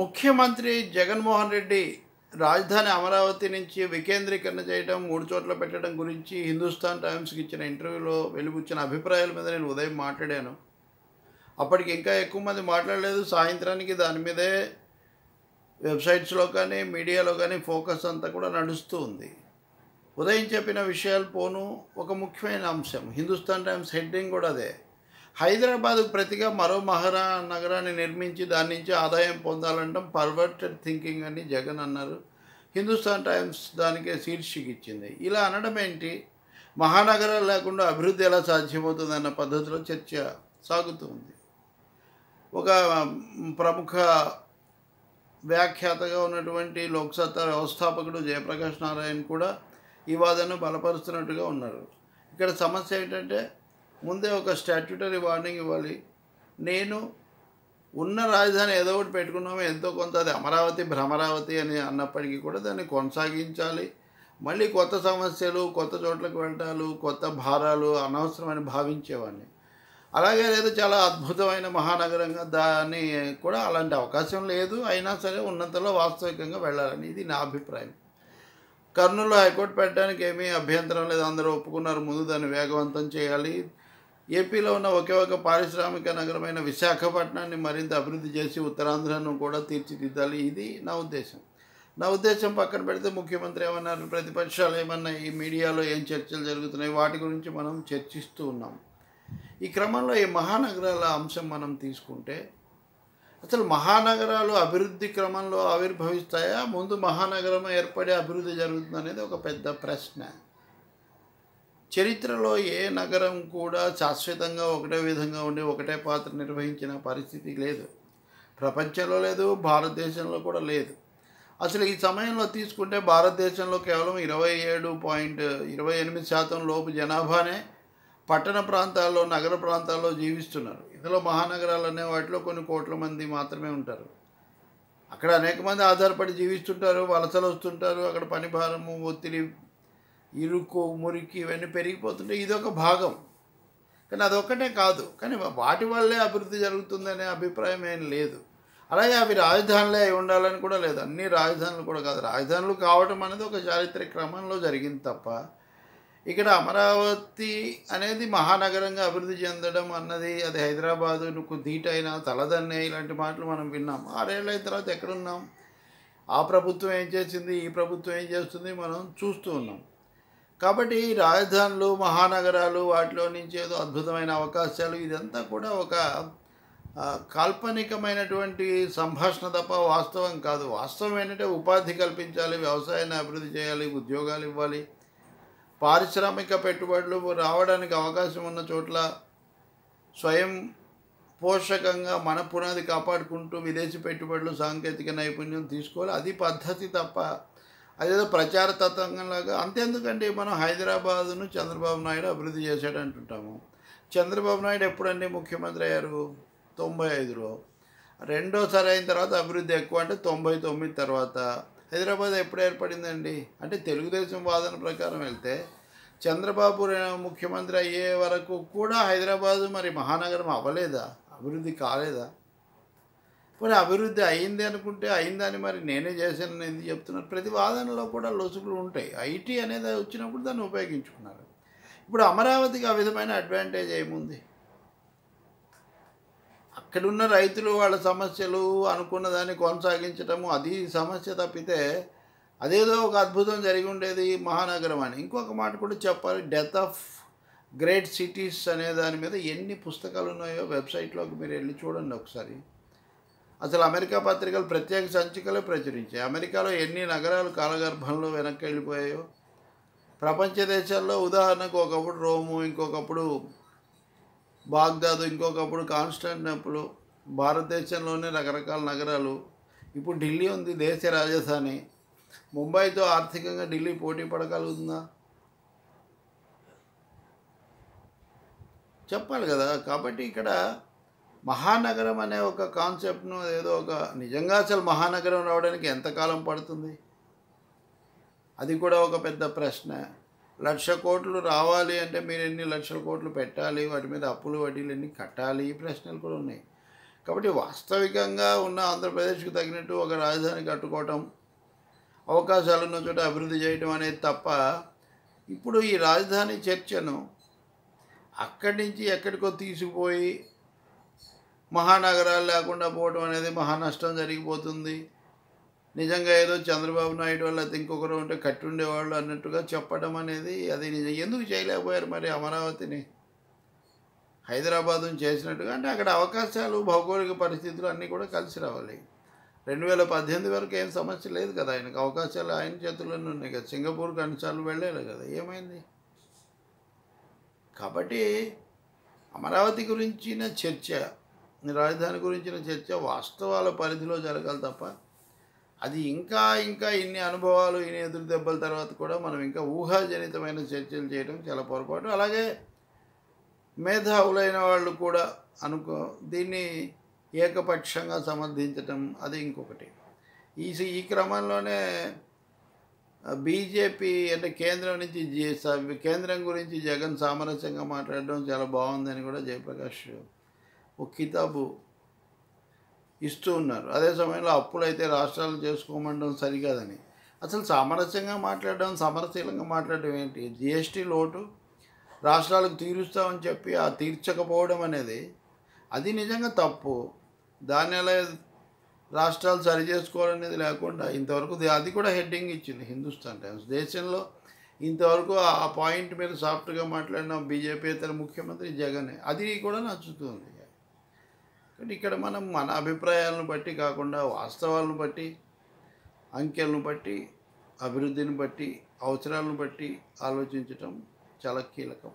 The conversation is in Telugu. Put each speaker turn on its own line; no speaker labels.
ముఖ్యమంత్రి జగన్మోహన్ రెడ్డి రాజధాని అమరావతి నుంచి వికేంద్రీకరణ చేయడం మూడు చోట్ల పెట్టడం గురించి హిందుస్థాన్ టైమ్స్కి ఇచ్చిన ఇంటర్వ్యూలో వెలుగుచ్చిన అభిప్రాయాల మీద నేను ఉదయం మాట్లాడాను అప్పటికి ఇంకా ఎక్కువ మంది మాట్లాడలేదు సాయంత్రానికి దాని మీదే వెబ్సైట్స్లో కానీ మీడియాలో కానీ ఫోకస్ అంతా కూడా నడుస్తూ ఉంది ఉదయం చెప్పిన విషయాలు పోను ఒక ముఖ్యమైన అంశం హిందుస్థాన్ టైమ్స్ హెడ్డింగ్ కూడా అదే హైదరాబాద్ ప్రతిగా మరో మహారా నగరాన్ని నిర్మించి దాని నుంచి ఆదాయం పొందాలంటాం పర్వర్టెడ్ థింకింగ్ అని జగన్ అన్నారు హిందుస్థాన్ టైమ్స్ దానికే శీర్షిక ఇచ్చింది ఇలా అనడం ఏంటి మహానగరాలు లేకుండా అభివృద్ధి ఎలా సాధ్యమవుతుందన్న పద్ధతిలో చర్చ సాగుతూ ఉంది ఒక ప్రముఖ వ్యాఖ్యాతగా ఉన్నటువంటి లోక్సత్తా వ్యవస్థాపకుడు జయప్రకాష్ నారాయణ కూడా ఈ వాదనను బలపరుస్తున్నట్టుగా ఉన్నారు ఇక్కడ సమస్య ఏంటంటే ముందే ఒక స్టాట్యూటరీ వార్నింగ్ ఇవ్వాలి నేను ఉన్న రాజధాని ఏదో ఒకటి పెట్టుకున్నామో ఎంతో కొంత అది అమరావతి భ్రమరావతి అని అన్నప్పటికీ కూడా దాన్ని కొనసాగించాలి మళ్ళీ కొత్త సమస్యలు కొత్త చోట్లకు వెళ్ళటాలు కొత్త భారాలు అనవసరమని భావించేవాడిని అలాగే లేదా చాలా అద్భుతమైన మహానగరంగా దాన్ని కూడా అలాంటి అవకాశం లేదు అయినా సరే ఉన్నంతలో వాస్తవికంగా వెళ్ళాలని ఇది నా అభిప్రాయం కర్నూలు హైకోర్టు పెట్టడానికి ఏమీ అభ్యంతరం లేదు అందరూ ఒప్పుకున్నారు ముందు దాన్ని వేగవంతం చేయాలి ఏపీలో ఉన్న ఒకే ఒక పారిశ్రామిక నగరమైన విశాఖపట్నాన్ని మరింత అభివృద్ధి చేసి ఉత్తరాంధ్రను కూడా తీర్చిదిద్దాలి ఇది నా ఉద్దేశం నా ఉద్దేశం పక్కన పెడితే ముఖ్యమంత్రి ఏమన్నారు ప్రతిపక్షాలు ఏమన్నా ఈ మీడియాలో ఏం చర్చలు జరుగుతున్నాయి వాటి గురించి మనం చర్చిస్తూ ఉన్నాం ఈ క్రమంలో ఈ మహానగరాల అంశం మనం తీసుకుంటే అసలు మహానగరాలు అభివృద్ధి క్రమంలో ఆవిర్భవిస్తాయా ముందు మహానగరం ఏర్పడి అభివృద్ధి జరుగుతుంది అనేది ఒక పెద్ద ప్రశ్న చరిత్రలో ఏ నగరం కూడా శాశ్వతంగా ఒకటే విధంగా ఉండి ఒకటే పాత్ర నిర్వహించిన పరిస్థితి లేదు ప్రపంచంలో లేదు భారతదేశంలో కూడా లేదు అసలు ఈ సమయంలో తీసుకుంటే భారతదేశంలో కేవలం ఇరవై ఏడు పాయింట్ ఇరవై ఎనిమిది శాతం లోపు జనాభానే పట్టణ ప్రాంతాల్లో నగర ప్రాంతాల్లో జీవిస్తున్నారు ఇందులో మహానగరాలు అనే వాటిలో కొన్ని కోట్ల మంది మాత్రమే ఉంటారు అక్కడ అనేక మంది ఆధారపడి జీవిస్తుంటారు వలసలు వస్తుంటారు అక్కడ పని భారము ఒత్తిడి ఇరుకు మురికి ఇవన్నీ పెరిగిపోతుంటాయి ఇదొక భాగం కానీ అదొక్కటే కాదు కానీ వాటి వల్లే అభివృద్ధి జరుగుతుందనే అభిప్రాయం ఏం లేదు అలాగే అవి రాజధానులే అయి ఉండాలని కూడా లేదు అన్ని రాజధానులు కూడా కాదు రాజధానులు కావటం అనేది ఒక చారిత్రక క్రమంలో జరిగింది తప్ప ఇక్కడ అమరావతి అనేది మహానగరంగా అభివృద్ధి చెందడం అన్నది అది నువ్వు ధీటైన తలదన్నే ఇలాంటి మాటలు మనం విన్నాం ఆరేళ్ళ తర్వాత ఎక్కడున్నాం ఆ ప్రభుత్వం ఏం చేసింది ఈ ప్రభుత్వం ఏం చేస్తుంది మనం చూస్తూ ఉన్నాం కాబట్టి రాజధానులు మహానగరాలు వాటిలో నుంచి ఏదో అద్భుతమైన అవకాశాలు ఇదంతా కూడా ఒక కాల్పనికమైనటువంటి సంభాషణ తప్ప వాస్తవం కాదు వాస్తవం ఏంటంటే ఉపాధి కల్పించాలి వ్యవసాయాన్ని అభివృద్ధి చేయాలి ఉద్యోగాలు ఇవ్వాలి పారిశ్రామిక పెట్టుబడులు రావడానికి అవకాశం ఉన్న చోట్ల స్వయం పోషకంగా మన పునాది కాపాడుకుంటూ విదేశీ పెట్టుబడులు సాంకేతిక నైపుణ్యం తీసుకోవాలి అది పద్ధతి తప్ప అదేదో ప్రచార తత్వంలాగా అంతెందుకండి మనం హైదరాబాదును చంద్రబాబు నాయుడు అభివృద్ధి చేశాడు అంటుంటాము చంద్రబాబు నాయుడు ఎప్పుడండి ముఖ్యమంత్రి అయ్యారు తొంభై ఐదులో రెండోసారి అయిన తర్వాత అభివృద్ధి ఎక్కువ అంటే తొంభై తొమ్మిది తర్వాత హైదరాబాద్ ఎప్పుడు ఏర్పడిందండి అంటే తెలుగుదేశం వాదన ప్రకారం వెళ్తే చంద్రబాబు ముఖ్యమంత్రి అయ్యే వరకు కూడా హైదరాబాదు మరి మహానగరం అవ్వలేదా అభివృద్ధి కాలేదా మరి అభివృద్ధి అయింది అనుకుంటే అయిందని మరి నేనే చేశానని ఎందుకు చెప్తున్నారు ప్రతి వాదనలో కూడా లొసుగులు ఉంటాయి ఐటీ అనేది వచ్చినప్పుడు దాన్ని ఉపయోగించుకున్నారు ఇప్పుడు అమరావతికి ఆ విధమైన అడ్వాంటేజ్ ఏముంది అక్కడున్న రైతులు వాళ్ళ సమస్యలు అనుకున్న దాన్ని కొనసాగించటము అది సమస్య తప్పితే అదేదో ఒక అద్భుతం జరిగి ఉండేది మహానగరం అని ఇంకొక మాట కూడా చెప్పాలి డెత్ ఆఫ్ గ్రేట్ సిటీస్ అనే దాని మీద ఎన్ని పుస్తకాలు ఉన్నాయో వెబ్సైట్లోకి మీరు వెళ్ళి చూడండి ఒకసారి అసలు అమెరికా పత్రికలు ప్రత్యేక సంచికలే ప్రచురించాయి అమెరికాలో ఎన్ని నగరాలు కాలగర్భంలో వెనక్కి వెళ్ళిపోయాయో ప్రపంచ దేశాల్లో ఉదాహరణకు ఒకప్పుడు రోము ఇంకొకప్పుడు బాగ్దాదు ఇంకొకప్పుడు కాన్స్టాంటినపుల్ భారతదేశంలోనే రకరకాల నగరాలు ఇప్పుడు ఢిల్లీ ఉంది దేశ రాజధాని ముంబైతో ఆర్థికంగా ఢిల్లీ పోటీ పడగలుగుతుందా చెప్పాలి కదా కాబట్టి ఇక్కడ మహానగరం అనే ఒక కాన్సెప్ట్ను ఏదో ఒక నిజంగా అసలు మహానగరం రావడానికి ఎంతకాలం పడుతుంది అది కూడా ఒక పెద్ద ప్రశ్న లక్ష కోట్లు రావాలి అంటే మీరు ఎన్ని లక్షల కోట్లు పెట్టాలి వాటి మీద అప్పులు వడ్డీలు ఎన్ని కట్టాలి ఈ ప్రశ్నలు కూడా ఉన్నాయి కాబట్టి వాస్తవికంగా ఉన్న ఆంధ్రప్రదేశ్కి తగినట్టు ఒక రాజధాని కట్టుకోవటం అవకాశాలు ఉన్న చోట అభివృద్ధి చేయటం అనేది తప్ప ఇప్పుడు ఈ రాజధాని చర్చను అక్కడి నుంచి ఎక్కడికో తీసిపోయి మహానగరాలు లేకుండా పోవటం అనేది మహానష్టం జరిగిపోతుంది నిజంగా ఏదో చంద్రబాబు నాయుడు వల్ల ఇంకొకరు ఉంటే కట్టుండేవాళ్ళు అన్నట్టుగా చెప్పడం అనేది అది నిజం ఎందుకు చేయలేకపోయారు మరి అమరావతిని హైదరాబాదును చేసినట్టుగా అంటే అక్కడ అవకాశాలు భౌగోళిక పరిస్థితులు అన్నీ కూడా కలిసి రావాలి రెండు వేల పద్దెనిమిది వరకు ఏం సమస్య లేదు కదా ఆయనకు అవకాశాలు ఆయన చేతుల్లోనే ఉన్నాయి కదా సింగపూర్ అన్నిసార్లు వెళ్ళాలి కదా ఏమైంది కాబట్టి అమరావతి గురించిన చర్చ రాజధాని గురించిన చర్చ వాస్తవాల పరిధిలో జరగాలి తప్ప అది ఇంకా ఇంకా ఇన్ని అనుభవాలు ఇన్ని ఎదురు దెబ్బల తర్వాత కూడా మనం ఇంకా ఊహాజనితమైన చర్చలు చేయడం చాలా పొరపాటు అలాగే మేధావులైన వాళ్ళు కూడా అనుకో దీన్ని ఏకపక్షంగా సమర్థించటం అది ఇంకొకటి ఈ ఈ క్రమంలోనే బీజేపీ అంటే కేంద్రం నుంచి కేంద్రం గురించి జగన్ సామరస్యంగా మాట్లాడడం చాలా బాగుందని కూడా జయప్రకాష్ ఒక కితాబు ఇస్తూ ఉన్నారు అదే సమయంలో అప్పులైతే రాష్ట్రాలు చేసుకోమండడం సరికాదని అసలు సామరస్యంగా మాట్లాడడం సమరశీలంగా మాట్లాడడం ఏంటి జిఎస్టీ లోటు రాష్ట్రాలకు తీరుస్తామని చెప్పి ఆ తీర్చకపోవడం అనేది అది నిజంగా తప్పు దాన్ని ఎలా రాష్ట్రాలు సరి చేసుకోవాలనేది లేకుండా ఇంతవరకు అది కూడా హెడ్డింగ్ ఇచ్చింది హిందుస్థాన్ టైమ్స్ దేశంలో ఇంతవరకు ఆ పాయింట్ మీద సాఫ్ట్గా మాట్లాడిన బీజేపీ ఇతర ముఖ్యమంత్రి జగన్ అది కూడా నచ్చుతుంది కానీ ఇక్కడ మనం మన అభిప్రాయాలను బట్టి కాకుండా వాస్తవాలను బట్టి అంకెలను బట్టి అభివృద్ధిని బట్టి అవసరాలను బట్టి ఆలోచించటం చాలా కీలకం